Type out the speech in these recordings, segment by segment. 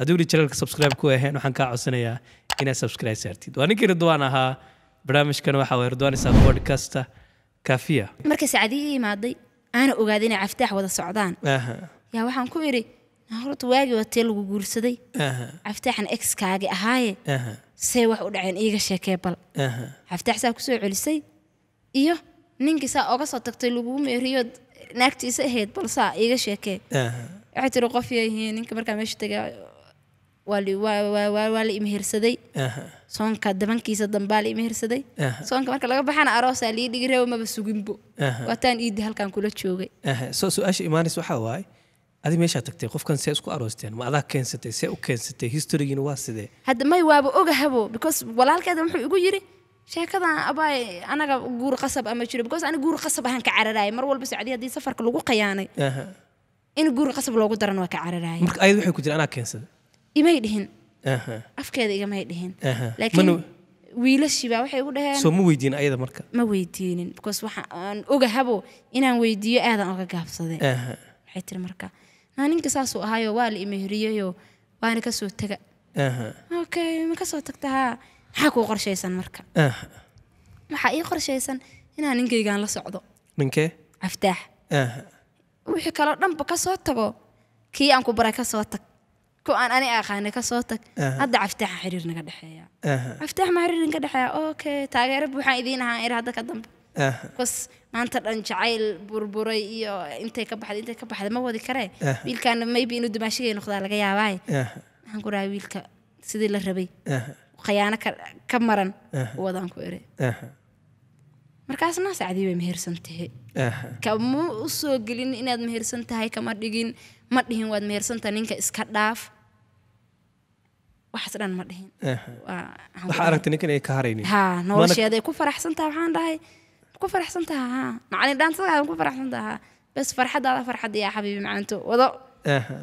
haddii weli janalka subscribe ku ahayn waxaan kaa codsanayaa inaad subscribe saartid waa ninkii ridwaan ahaa barnaamijkan waxa waye ridwaan isaaq podcasta kafiya marka sacadiiga imaaday aana ogaaday inay caftaax wada socdaan yaa waxaan ku idhi horta waagii watee lagu guursaday caftaaxan exkaagi ahaaye say wax u dhaceen iiga sheekee bal caftaax saa kusoo celisay iyo ninkii saa oga soo tagtay lagugu meeriyo naagtiisa ahayd bal saa iiga sheekee waxay tiri qof yahiin ninka markaa meesha tagaa waa la imihirsaday soonka dabankiisa dambaa la imihirsaday soonka marka laga baxana aroosaa lii dhigi reebo maba suginbo waataan iidi halkan kula joogay soo su-aasha imaanis waxaa waaye adi meeshaa tagtay qofkan see isku aroosteen ma adaa keensatay see u keensatay historigiina waa sidee hadda may waaba ogahabo because walaalkeeda wuxuu igu yiri sheekadan abaaye anaga guur qasab ama jiro because aniga guur qasab ahaan ka cararaaya mar walba socdiy haddii safarka lagu qayaanay in guur qasab loogu daran waa ka cararaaya marka ayad waxay ku jira anaa keensaday imay dhihin afkeeda igamay dhihin laakiin wiilashiibaa waxay ugu dhaheen weydiin ayada marka ma weydiinin because waxa aan ogahabo inaan weydiiyo aadan oga gaabsadee waxay tiri marka naa ninka saasuu ahaayo waa la imehriyeyoo waana kasoo taga okay ma kasoo tagta maxaa kuu qorshaysan marka waxaa ii qorshaysan inaan ninkaygaan la socdo ninkee caftaax wixii kaloo dhanba kasoo tago kii aan ku baray kasoo tag ku aan ani aqaana kasoo tag hadda caftaaxa xiriir naga dhexeeya caftaax ma xiriir naga dhexeeya okay taageero buuxaan idiin ahaan ir hadda ka dambe bas maanta dhan jacayl burburay iyo intay ka baxday intay ka baxday ma wadi karee wiilkaana maybe inuu dumaashigay noqdaa laga yaabaaye waxaan ku dhahay wiilka sidii la rabay khiyaano ka maran wadaan ku eray markaas naas cadi bay mehersan tahay kama usoo gelin inaad mehersan tahay kama dhigin ma dhihin waad mehersanta ninka iska dhaaf waxaas dhan ma dhihin waxaa aragtay ninkan ay ka haraynin ha nolosheeday ku faraxsan tahay waxaan dhahay ku faraxsan taha ha macalin dhaantadaadan ku faraxsan taha bas farxadaada farxad yaa xabiibi macalinto wado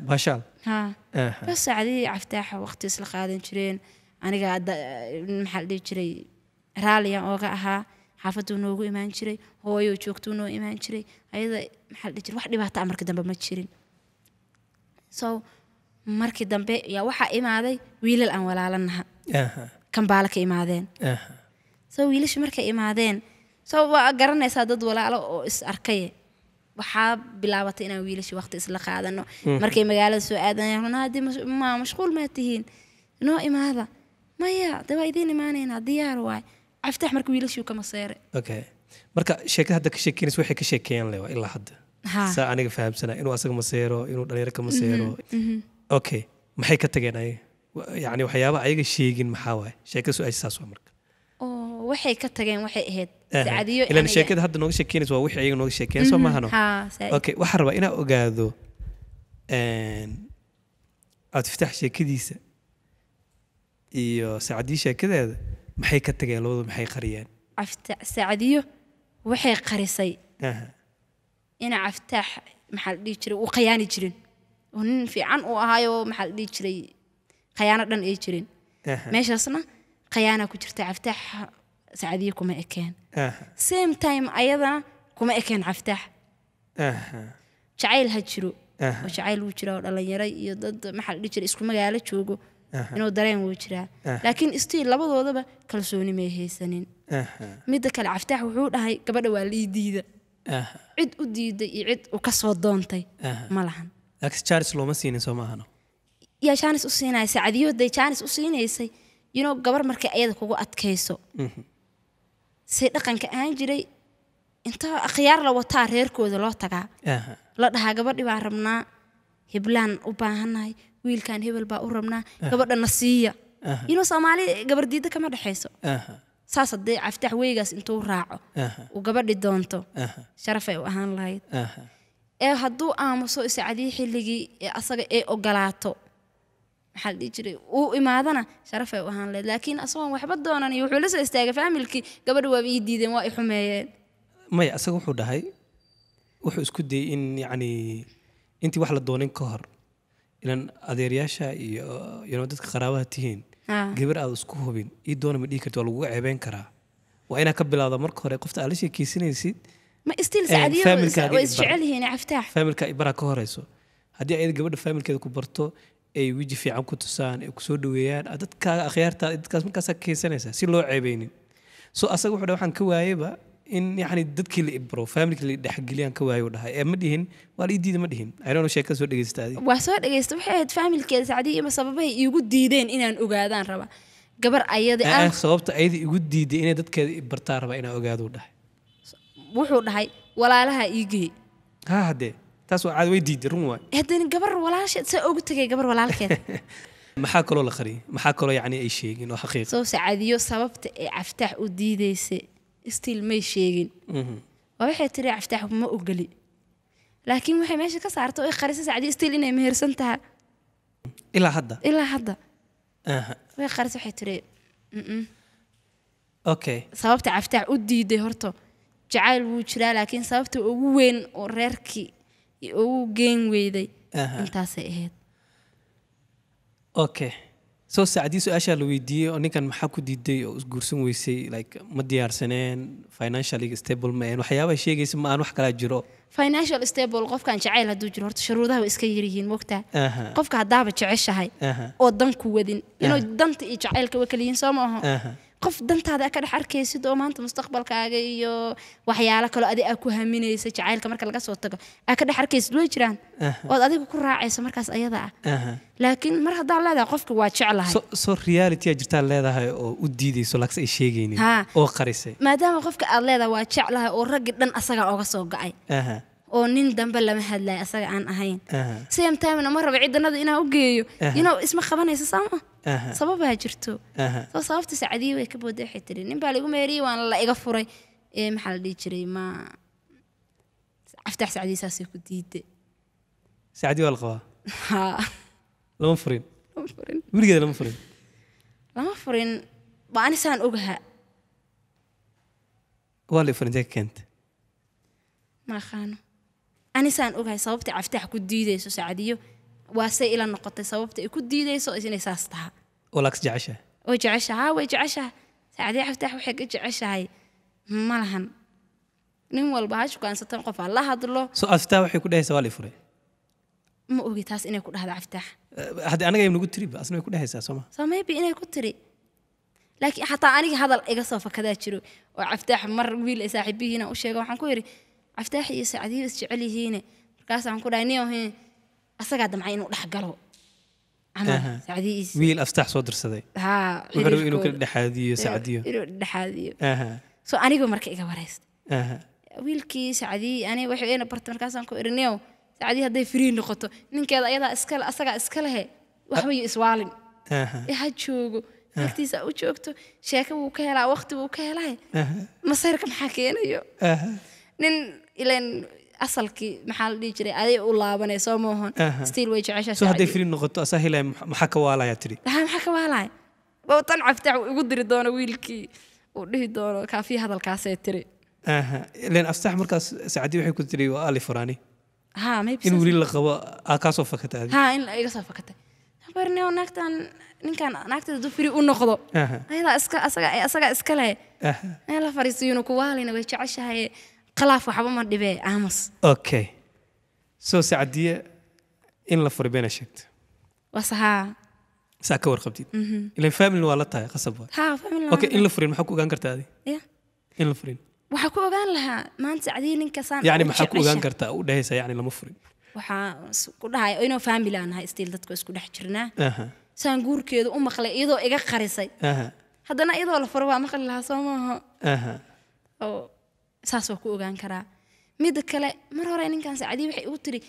bashaal ha bas saacadihii caftaaxa waqti isla qaadan jireen aniga maxaa la dhihi jiray raaliyan ooga ahaa xaafaduu noogu imaan jiray hooyo joogtuu noo imaan jiray ayada maaajir wax dhibaata ah marki dambe ma jirin so markii dambe yaa waxaa imaaday wiilal aan walaalanaha kambaala ka imaadeen so wiilasha markay imaadeen so waa garanaysaa dad walaalo oo is arkaye waxaa bilaabatay inaan wiilasha waqti isla qaadano mhm. markay magaalada soo aadayaan runahadii mashquul maa tihiin noo imaada maya de waa idiin imaanaynaa diyaar waay افتح marka wiilashii kama seere okay marka sheekada hadda ka sheekeynaysa waxay ka sheekeeyeen lewa ilaa hadda saa aniga fahamsanaa inuu asaga maseero inuu dhalinyaro kama seero okay maxay ka tageen ayaga yani waxyaaba ayaga sheegin maxaa waaye sheekada su-aasha saas waa marka waxay ka tageen waxay ahayd saacadiyo ilan sheekada hadda nooga sheekeynaysa waa wixii ayaga nooga sheekeeya soo maahano okay waxaa rabaa inaa ogaado abdiftaax sheekadiisa iyo saacadii sheekadeeda maxay ka tageen labadu maxay qariyeen cafta saacadiyo waxay qarisay ina caftaax maxaa la dhihi jiray uu khayaani jirin oo nin fiican uu ahaayo maxaa la dhihi jiray khayaano dhan ay jirin meeshaasna khayaana ku jirta caftaax saacadiyo kuma ekeen same time ayadana kuma ekeen caftaax jacayl ha jiro oo jacayl wuu jira oo dhallinyaray iyo dad maxaa la dhihi jiray isku magaalo joogo inuu dareen wuu jiraa laakiin stiil labadoodaba kalsooni may haysanin midda kale caftaax wuxuu dhahay gabadha waa lii diida cid u diiday iyo cid u kasoo doontay ma lahan looma siinin soo yaa jaanis u siinaya sacadiyooday jaanis u siinaysay yunoo gabar markay ayada kugu adkayso mhm. say dhaqanka ahaan jiray inta akhyaar la wataa reerkooda loo tagaa la dhahaa gabadhi baa rabnaa hiblaan u baahannahay wiilkan hebel baa u rabnaa gabadhana siiya inuu soomaali gabardiida kama dhexayso saas haddee caftax weygaas intuu raaco uu gabadhi doonto sharaf ay u ahaan lahayd ee hadduu aamuso iscadii xilligii ee asaga ee ogolaato maxaa la dhihi jiray uu imaadana sharaf ay u ahaan lahayd laakiin asagoon waxba doonan iyo wuxuu la soo istaagay faamilkii gabadhi waaba ii diideen waa i xumeeyeen maya asaga wuxuu dhahay wuxuu isku dayey in yacni intii wax la doonin ka hor ilan adeeryaasha iyo yan dadka qaraabaha tihiin ah. gabar aad isku hubin i doona ma dhihi karti waa laguga ceebeyn karaa waa inaad ka bilowda marka hore qofta aad la sheekeysinaysid familka baraa ka horeyso haddii ayada gabadha faamilkeeda ku barto ay weji fiican ku tusaan ay kusoo dhoweeyaan dadkaaga akhyaartaada dadkaas markaasaa ka haysanaysaa si loo ceebeynin soo asaga wuxuu dha waxaan ka waayeyba in yani dadkii la ibro faamilkii la dhexgeliyaan ka waayo dhahay ee eh, ma dhihin waa la ii diida ma dhihin ayrono sheeka soo dhegeysta waa soo dhegeysta waxay ahayd faamilkeeda sacdiya ima sababahay iigu diideen inaan ogaadaan raba gabar ayada eh, eh, sababta ayada igu diiday inay dadkeeda bartaa raba inaan ogaaduu dhahay wuxuu dhahay walaalaha iigey ha haddee taas waa caad way diiday run waay haddeen gabar walaasheed see ugu tagay gabar walaalkeed maxaa kaloo la qariyay maxaa kaloo yacni ay sheegin oo xaqiiq soo sacaadiyo sababta ee caftaax u diidaysay stiil may sheegin oo waxay tiri caftax ma ogoli laakiin waxay meesha ka saarta oo qarisa sacdii stiil inay mehersan tahay ilaa hadda ilaa hadda way qaris waxay tiri okay sababta caftax u diiday horto jacayl wuu jiraa laakiin sababta ugu weyn oo reerkii ugu geen weyday intaasay ahayd okay soo saacdii su-aashaa la weydiiyey oo ninkan maxaa ku diiday oo isguursan weysay like ma diyaarsaneen financially stable ma een waxyaabaha sheegaysa ma aan wax kalaa jiro financial stable qofkaan jacayl hadduu jiro horta shuruudaha way iska yaryihiin mogtaa qofka haddaaba jeceshahay oo dan ku wadin inuu danta iyo jacaylka wakaliyiin soo ma maaho qof dantaada a ka dhex arkaysid oo maanta mustaqbalkaaga iyo waxyaalo kaloo adi aa ku haminaysa jacaylka marka laga soo tago aa ka dhex arkaysid way jiraan ood adiga ku raacayso markaas ayada ah laakiin mar haddaad leedahay qofka waa jeclahay soo jirtaa leedahay oo u diidayso laks ay sheegaynin oo qarisay maadaama qofka aad leedahay waa jeclahay oo raggi dhan asagaa oga soo ga'ay oo nin dambe lama hadlay asaga aan ahayn same time ma raba ciidanada inaan u geeyo inuu isma qabanaysa saama sababaa jirto soo sababta sacadiyi way ka booda waxay tiri nin baa lagu meeriyey waan la iga furay ee maxaa la dhihi jiray ma aftax sacdiyi saasay ku diiday sacdi waa la qabaa ha lama furin lama furin weligeeda lama furin lama furin waa ani saan ogaha waa la furinta keenta ma aqaano أنا سان أوكي صوبتي عفتح كود دي دي سو سعديو واسي إلى نقطة صوبتي كود دي دي سو إني ساستها ولاكس جعشة وجعشة ها وجعشة سعدي عفتح وحق جعشة هاي مالهم نم والباش وكان ستن قف الله هاد الله سو عفتح وحق كود هاي سوالي فري ما أوكي تاس إني كود هذا عفتح أه، هذا أنا جاي من كود تريب أصلا كود هاي سوما سوما يبي إني كود تري لكن حتى أنا هذا الإجازة فكذا تشرو وعفتح مر ويل صاحبي هنا وشيء وحنكويري caftaax iyo sacadiyo isjecel yihiine markaasaan ku dhahay niyohe asagaa damcay inuu dhex galo wiil aftaax soo dirsaday inuu kala dhexaadiyo sacdiyo dhexaadiyo so anigoo marka iga wareystay wiilkii sacdii ani waxay ina bartay markaasaan ku idhi niyow sacdii hadday firii noqoto ninkeeda ayadaa iskale asagaa iskalehe waxba iyo iswaalin ha joogo nagtiisa u joogto sheeka wuu ka helaa waqti wuu ka helaa masayrka maxaa keenayo nin ilan asalkii maxaa la dhihi jiray aday u laabanay soo moohon stiil way jeceshaas hadday filim noqoto asaa helaya maxaa ka waalaya tidhi ha maxaa ka waalaya waa tan caftaax igu diri doono wiilkii uu dhihi doono kaafii hadalkaasee tiri ilan aftaax markaas sacadi waxay ku tiri waa ali furaani ها ما يبسس إن ولي لقبة أكاسو فكت هذه ها إن أكاسو فكت برني ونكت أن إن كان نكت دو فري ونقضه أها هذا أسكا أسكا أسكا أسكا له أها هلا فريسيون كوالي نبي تعيش هاي khilaaf waxba ma dhibee aamus okay soo sacadiye in la furay beena sheegta wasahaa saa ka warqabtid ilan family waa la tahay qasab waa haa family okay in la furin maxaa ku ogaan kartaa adi ya in la furin waxaa ku ogaan lahaa maanta cadii ninka saan yani maxaa ku ogaan kartaa u dhehaysa yani lama furin waxaa ku dhahay inoo family aan nahay istiil dadku isku dhex jirnaa saan guurkeedu u maqlay iyadoo iga qarisay haddana iyadoo la furo waa maqli lahaa soo maaha saas waa ku ogaan karaa midda kale mar hore ninkan sacadii waxay ugu tiri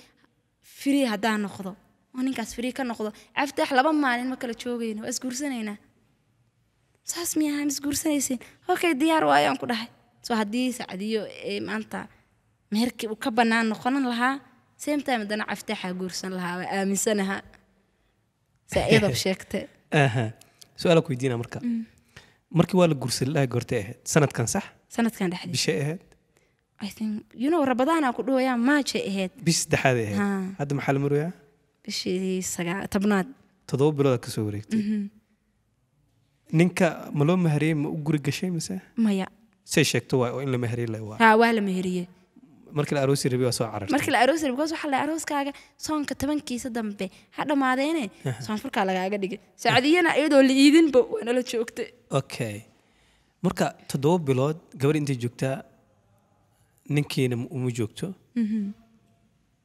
firii haddaan noqdo oo ninkaas firii ka noqdo caftaax laba maalin ma kala joogayna waa isguursanaynaa saas miyahaan isguursanayseen okay diyaar waayaan ku dhahay soo haddii sacadiyo maanta meherkii uu ka bannaan noqonan lahaa same time haddana caftaaxaa guursan lahaa waa aaminsanaha saa iyadab sheegte su-aala ku weydiina marka markii waa la guursan lahaa goortay ahayd sanadkan sax sanadkan dhexdiis bishay ahayd I think you know rabadaana ku dhawayaa maajay ahayd bis saddexaad ahayd hadda maxaa la marayaa bishii sagaa tobnaad toddoba bilood kasoo wareegtay ninka ma loo mahariyey ma u guri gashay mise maya say sheegto waa oo in la mahariye la waa waa la mahariye markii la aroosi rabi waa soo carartay markii la aroosi rabi waxaa la arooskaaga soonka tobankiisa dambe ha dhamaadeene soonfurkaa lagaaga dhigay saacadiyana iyadoo la iidinba waa nala joogtay okay marka toddoba bilood gabadh intay joogtaa ninkiina uma joogto mm-hmm.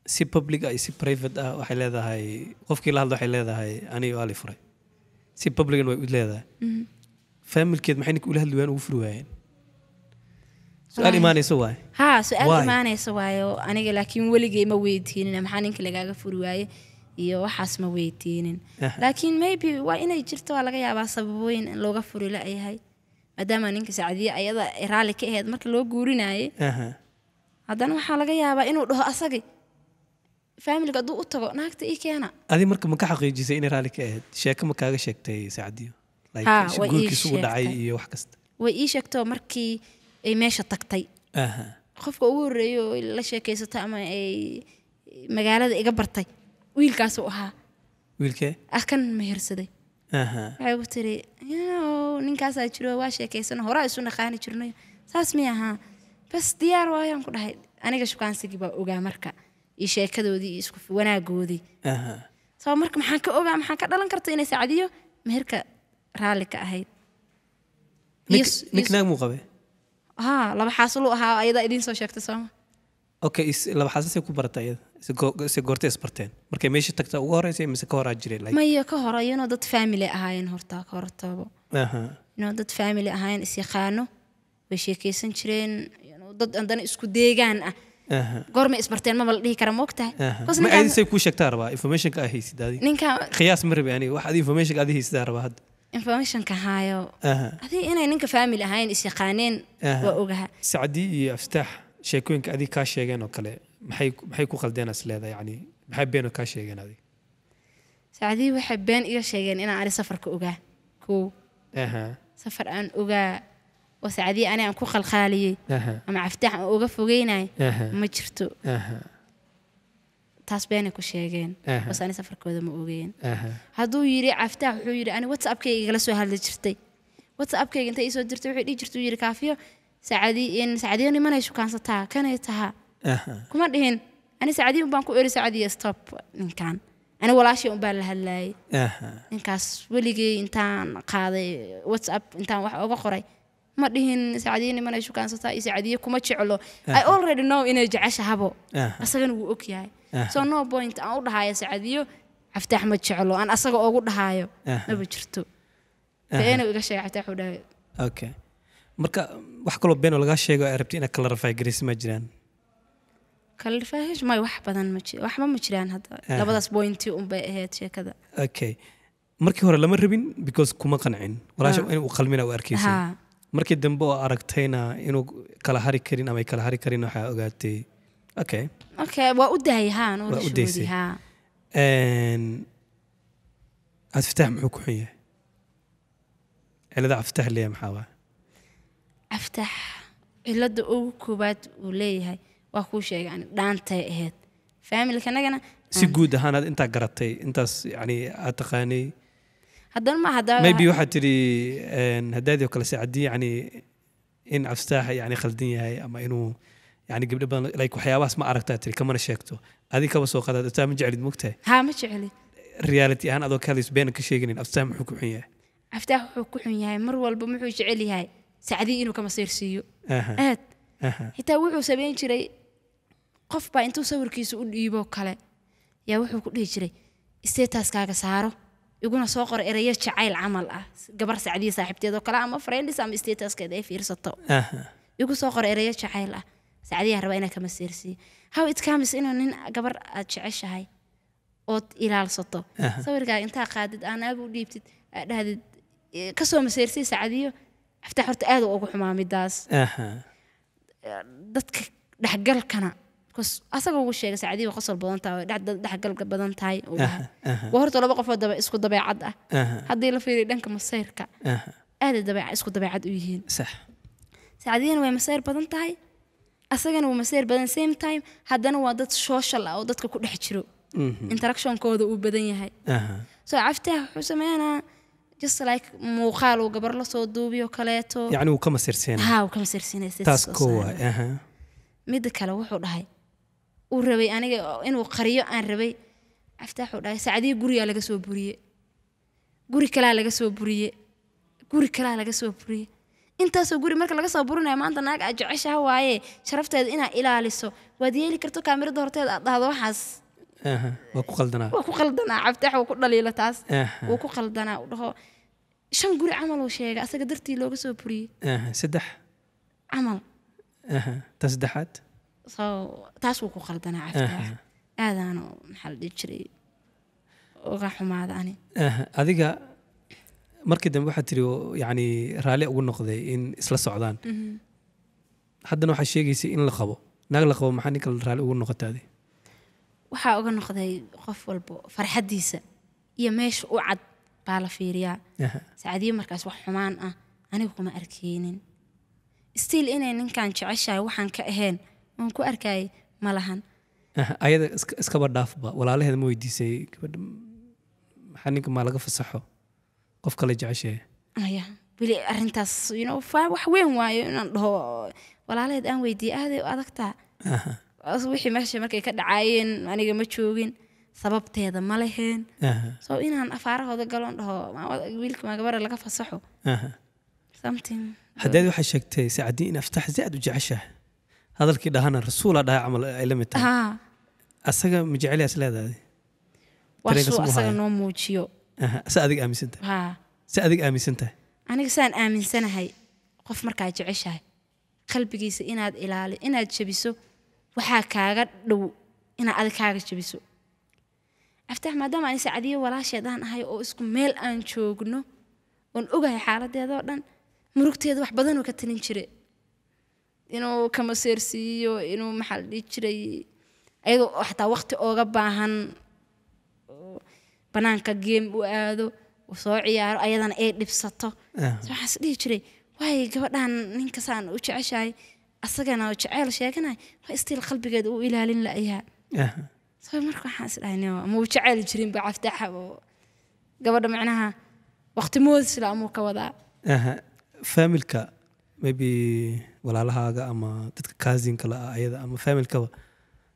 si public ah iyo si private ah waxay leedahay qofkii la hadla waxay leedahay aniga waa li furay si publicna way u leedahay mm-hmm. familkeed maxay ninka ula hadli waayeen ugu furi waayeen su-aal imaanaysa waaye ha su-aal imaanaysa waayo aniga laakiin weligay ma weydiinin maxaa ninka lagaaga furi waaye iyo waxaas ma weydiinin laakiin maybe waa inay jirto waa laga yaabaa sababooyin in looga furi la-yahay maadaama ninka sacdiye ayada raali ka aheyd marka loo guurinaayey haddana waxaa laga yaabaa inuu dhaho asagi faamiliga hadduu u tago naagta ii keena adi marka ma ka xaqiijisay inay raalli ka aheyd sheeko ma kaaga sheegtay sacdiyo guurkiis dhacay iyo wax kasta way ii sheegtoo markii ay meesha tagtay qofka ugu horreeyey oo la sheekaysato ama ay magaalada iga bartay wiilkaasuu ahaa wiilkee ah kan mehersaday waxay ugu tiri ninkaasaa jiroo waa sheekaysano horaa isu naqaani jirno saas mi ahaa bas diyaar waayaan ku dhahay aniga shukaansigii baa ogaa marka iyo sheekadoodii iyo isku wanaagoodii soo marka maxaan ka ogaa maxaan ka dhalan karta inay sacdiyo meherka raalli ka ahayd niknaag muu qabe ha laba xaasuluu ahaa ayadaa idiin soo sheegtay sooma okay laba xaasusay ku baratay iyada se goortay isbarteen markay meesha tagta ugu horeysa mise ka hor aad maya ka hore iyanoo dad family ahaayeen horta ka hortooba inoo dad family ahaayeen isyaqaano way sheekeysan jireen dad andana isku deegaan ah goormay isbarteen maba la dhihi kara moogtahay say sheegtaa rabaa informationka aad haysid ninka qiyaas ma rabi aniga wax informationka aad haysidaa rabaa hadda informationka haayo adiga inay ninka family ahaayeen isyaqaaneen waa ogaha sacdi iyo aftaax sheekooyinka adii kaa sheegeen oo kale maxay ku kaldeenas leedahay yani maxay been kaa sheegeen adig saacdihii waxay been iga sheegeen inaan ani safarka ogaa kow safar aan ogaa oo saacdihii ani aan ku qalqaaliyey ama caftaax aan uga fogeynay ma jirto taas beenay ku sheegeen bas ani safarkooda ma ogeen hadduu yidhi caftaax wuxuu yidhi ani whatsappkayga igala soo hadli jirtay whatsappkayga intay iisoo dirtay wuxuu dhihi jirta yidhi kaafiyo saacadii saacadiyo nimanay shukaansataa kanay tahaa kuma dhihin ani sacadiya umbaan ku eri sacadiya stop ninkan ani walaashii umbaa la hadlaayay ninkaas weligay intaan qaaday whatsapp intaan wax oga qoray ma dhihin sacadiya nimanay shukaansataa iyo sacadiya kuma jeclo i already know inay jeceshahabo asagana wuu og yahay no point aan u dhahayo sacadiyo cafte axmed jeclo aan asaga ogu dhahayo maba jirto beena iga sheegay cafte axmed dhahay okay marka wax kaloo been oo lagaa sheego ay rabtay inaad clarify garaysi ma jiraan kalfaahish may wax badan waxba ma jiraan hadda labadaas bointi unbay ahayd sheekada okay markii hore lama rabin because kuma qancin walaasha ah. inuu qalmina u arkaysa markii dambe oo aragtayna inuu kala hari karin ama kala hari karin waxaa ogaatay okay okay waa u dahay haan waa u daysay cafiftaax muxuu ku xun yahay cilada cafiftaax leeyahay maxaa waa cafiftaax cilada ugu koowaad uu leeyahay waa kuu sheegay yani dhaantay ahayd faamilkanagana si guud ahaan aad intaa garatay intaas yani aad taqaanay haddana ma hadaa maybe waxaad tidhi haddaadii oo kale se haddii yani in cafstaaxa yani khaldan yahay ama inuu yani gabdho badan like waxyaabahaas ma aragtaa tiri kamana sheegto adi kaba soo qaadaad aftaa ma jecelid mogtahay haa ma jeceli reality ahaan adoo kalis beena ka sheeginin aftaa muxuu ku xun yahay aftaax wuxuu ku xun yahay mar walba muxuu jecel yahay sacdii inuu kama siirsiiyo aad xitaa wuxuu samayn jiray qofbaa intuu sawirkiisa u dhiibo kale yaa wuxuu ku dhihi jiray istetaskaaga saaro iguna soo qor erayo jacayl camal ah gabar sacdiya saaxiibteedoo kale ah, ama friends ama statuskeeda ay fiirsato igu soo qor erayo jacayl ah sacdiyaa rabaa inaa kama seersiiyo how it comes inuu nin gabar aad jeceshahay ood ilaalsato sawirkaa intaa qaadid aanaaga u dhiibtid aad dhahdid kasoo maseersiya sacdiyo aftaa horta aad ugu xumaa midaas dadka dhexgalkana asagoo ugu sheegay saacadiiba qosol badan tahay dhexgalga badan tahay waa horta laba qofoo daba isku dabeecad ah haddii la fiiriyo dhanka masayrka aaday dabeec isku dabeecad u yihiin saacadiyana way masayr badan tahay asagana wuu masayr badan same time haddana waa dad social ah oo dadka ku dhex jiro mhm. interactionkooda uu badan yahay so caftaah wuxuu sameynaa just like muuqaal uu gabar la duubiyo kaleeto yani wuu ka masirsiinaa wuu ka masirsiinaysa taas koowa kale wuxuu dhahay uu rabay aniga inuu qariyo aan rabay aftaaxuu dhahay saacadihii gurigaa laga soo buriye guri kalaa laga soo buriye guri kalaa laga soo buriye intaasoo guri marka laga soo burinayo maanta naag aad jeceshaha waaye sharafteeda inaad ilaaliso waad yeeli karto kaamirada horteeda aad dhahdo waxaas waa ku qaldanaa waa ku qaldanaa cabtaax wuu ku dhaliilo taas wuu ku qaldanaa u dhaho shan guri camal uu sheegay asaga dartii looga soo buriyey saddex camal ta saddexaad so taas wuu ku qaldanaa caftaas aadaanu maxaa jiray uga xumaada ani adiga markii dambe waxaa tiri oh, yacni raalli ugu noqday in isla socdaan mhm. haddana waxaa sheegaysay in la qabo naag la qabo maxaa ninka raalli ugu noqotaadi waxaa uga noqday qof walbo farxaddiisa iyo meesha u cad baa la fiiriyaa sacadiyo markaas wax xumaan ah aniga kuma arkeynin stiil inay ninkan jeceshahay waxaan ka ahayn aan ku arkayay ma lahan ayada iskaba dhaafba walaalaheeda ma weydiisay gabadha maxaa ninka maa laga fasaxo qof kale jeceshee aya weli arintaas yno wax weyn waayo inaan dhaho walaalaheed aan weydiiyey aaday u adagtaa wixii meesha markay ka dhacaayeen aniga ma joogin sababteeda ma laheen so inaan afaarahooda galoon dhaho wiilka maagabara laga fasaxo haddeed waxaa sheegtay sacadiin in aftax zaad u jeceshaha hadalkii dhahana rasuula ah dhahay camal ay la tahay asaga ma jeceliyaas leedahay noo muujiyo si adig aaminsan tahay adig aaminsan tahay aniga saan aaminsanahay qof markaa jeceshahay qalbigiisa inaad ilaali inaad jabiso waxaa kaaga dhow inaad adig kaaga jabiso aftaax maadaama ani sacadiyo aan ahay oo isku meel aan joogno oon ogahay xaaladeedoo dhan murugteeda wax badanuu ka talin jire inuu kamaseersiiyo inuu maxaa la dhihi jiray iyadoo xataa waqti ooga baahan banaanka game u aado uu soo ciyaaro ayadana ay dhibsato waxaas dhihi jiray waayo gabadhan ninkasaan u jeceshahay asagana jeceyl sheeganay waa istiil qalbigeeda u ilaalin la'yahaa so marka waxaan is dhahay ama uu jeceyl jirin ba cafdaxa oo gabadha macnaha waqti moodis la amuu ka wadaa faamilka maybe walaalahaaga ama dadka kaasinka la ah ayada ama familkaba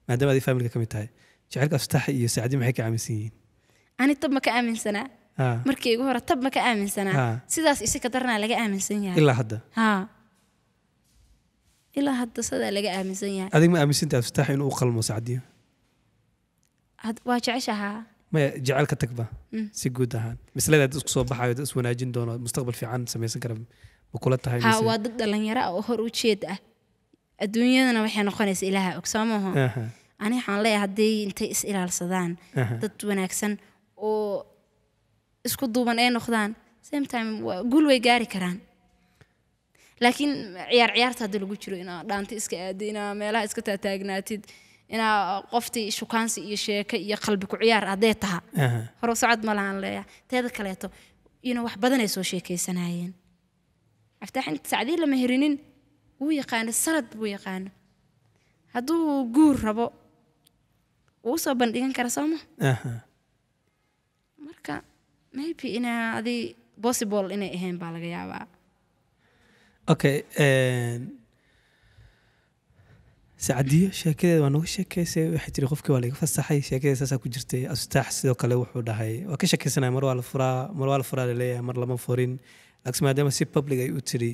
maadaama adig familka kamid tahay jaceylkaas tax iyo saacdi maxay ka aaminsan yihiin ani tab ma ka aaminsanaa markii igu hore tab ma ka aaminsanaa sidaas isi ka laga aaminsan yahay ilaa hadda haa ilaa hadda sadaa laga aaminsan yahay adig ma aaminsantahay abstax inuu qalmo sacdiyo waa jeceshahaa maya jeceylka tagba mm. si guud ahaan mislada isku soo baxayo dad wanaajin doono mustaqbal fiican samaysan kara haa waa dad dhalinyaro ah oo hor u jeed ah adduunyadana waxay noqonaysa ilaaha og soo maaho ani waxaan leeyahay hadday intay is ilaalsadaan dad wanaagsan oo isku duuban ay noqdaan same time guul way gaari karaan laakiin ciyaar ciyaarta hadda lagu jiro inaa dhaanta iska aadid inaa meelaha iska taataagnaatid inaa qoftii shukaansi iyo sheeke iyo qalbi ku ciyaar hadday taha hore socod ma lahan leeyahay teeda kaleeto ino wax badanay soo sheekaysanaayeen aftaax inta sacdii lama herinin wuu yaqaano sanad buu yaqaano hadduu guur rabo wuu soo bandhigan kara sooma marka maybe inaadi possible inay ahayn baa laga yaabaa okay sacdiyo sheekadeeda waa nooga sheekeysay waxay tiri qofkii waa laiga fasaxay sheekadeeda saasaa ku jirtay astaax sidoo kale wuxuu dhahay waa ka sheekeysanaya mar waa la furaa mar waa la furaa laleeyahay mar lama furin laakiin maadaama si public ay u tiri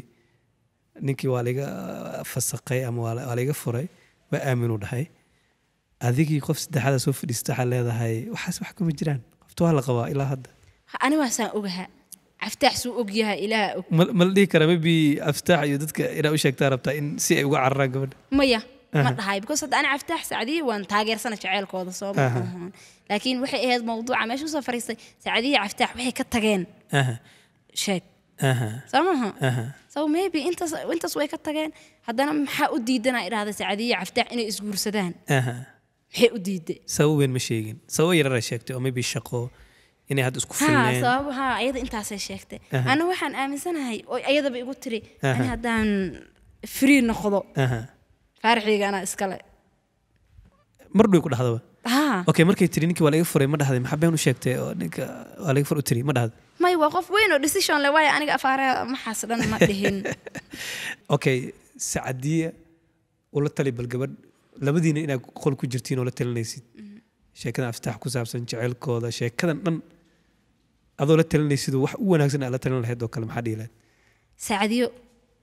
ninkii waa laiga ah, fasaqay ama waa laiga furay waa aaminu dhahay adigii qof saddexaada soo fadhiista waxaa leedahay waxaas wax kuma jiraan qofta waa la qabaa ilaa hadda ani waasaan ogaha aftaax suu og ilaaha og ma dhihi kara maybe aftaax iyo dadka inaa u sheegtaa rabtaa in si ay uga cararaan gabadha maya ma dhahay because hadda ani aftaax sacdihii waan taageersana jaceelkooda soo laakiin waxay ahayd mawduuca meesha usoo fariistay sacdihii aftaax waxay ka tageen sheeg soo maaha maybe intaas intaas way ka tageen haddana maxaa u diidanaa idhaahda sacadiya caftaax inay isguursadaan maxay u diiday sabab weyn ma ayada intaasay sheegtay ana waxaan aaminsanahay oo ayadaba igu tiri in haddaan free noqdo faaraxayga anaa iskale mar dhow ku dhahdaba Ah. okay markay tiri ninkii waa laga furay ma dhahday maxaa been u sheegtay oo ninka waa laga fur u tiri ma dhahday may waa qof weyn oo decision le waayo aniga afaaraha maxaas dhan ma dhihin okay sacadiya ula tali bal gabadh labadiina inaad qol ku jirtiin oo la talinaysid mhm. sheekadan aftaax ku saabsan jeceylkooda sheekadan dhan adoo la talinaysid wax u wanaagsan aad la talin lahayd oo kale maxaa dhihi lahayd sacadiyo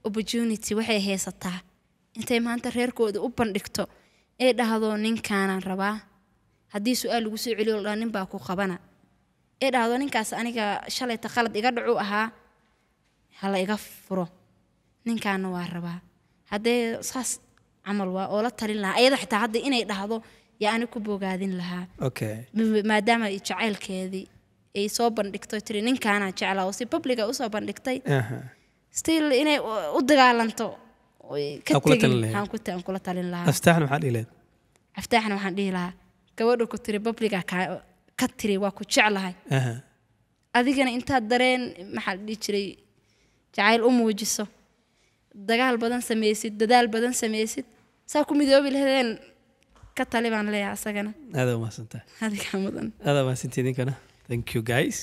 opportunity waxay haysataa intay maanta reerkooda u bandhigto ee dhahdo ninkaanaan rabaa هدي سؤال وسي علي ولا نبى أكو خبنا إيه هذا نين كاس أنا كشلة تخلت إيه دعوة ها هلا إيه فرو نين كانوا واربا هدي صاص عمل وا ترين لها أي ذا حتى هدي إيه إيه هذا يا أنا كبو قاعدين لها أوكي okay. ما دام يتشعل كذي أي صوبن دكتور ترين نين كانا تشعل أوسي ببليك أو صوبن دكتور uh -huh. ستيل إيه ودغالنتو كتير أنا كنت أنا كنت أنا كنت أنا كنت أنا كنت أنا كنت أنا كنت أنا كنت أنا كنت أنا كنت أنا كنت أنا كنت أنا كنت أنا كنت أنا كنت أنا كنت أنا gabadhu ku tiri babliga ka tiri waa ku jeclahay adigana intaad dareen maxaa la dhihi jiray jacayl u muujiso dagaal badan samaysid dadaal badan samaysid saa ku midoobi lahadeen ka tali baan leeyahay asagana aada umaadsantahay adigaa mudan aada umaadsantii idinkana thank you guys